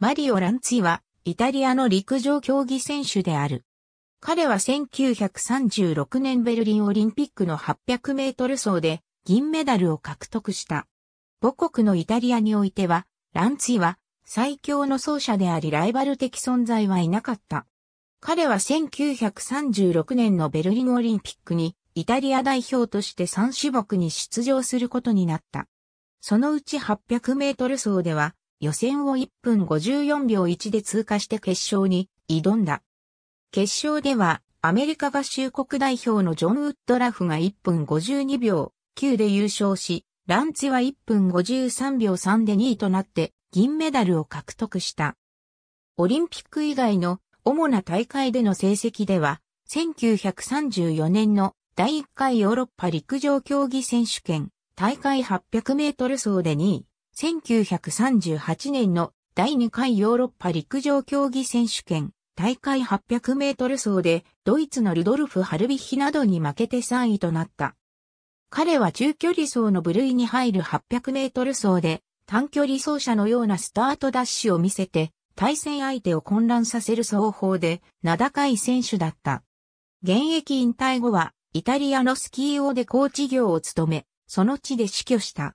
マリオ・ランツィは、イタリアの陸上競技選手である。彼は1936年ベルリンオリンピックの800メートル走で銀メダルを獲得した。母国のイタリアにおいては、ランツィは最強の走者でありライバル的存在はいなかった。彼は1936年のベルリンオリンピックにイタリア代表として3種目に出場することになった。そのうち800メートル走では予選を1分54秒1で通過して決勝に挑んだ。決勝では、アメリカ合衆国代表のジョン・ウッドラフが1分52秒9で優勝し、ランチは1分53秒3で2位となって銀メダルを獲得した。オリンピック以外の主な大会での成績では、1934年の第1回ヨーロッパ陸上競技選手権大会800メートル走で2位、1938年の第2回ヨーロッパ陸上競技選手権大会800メートル走でドイツのルドルフ・ハルビッヒなどに負けて3位となった。彼は中距離走の部類に入る800メートル走で短距離走者のようなスタートダッシュを見せて対戦相手を混乱させる走法で名高い選手だった。現役引退後はイタリアのスキー王でコーチ業を務め、その地で死去した。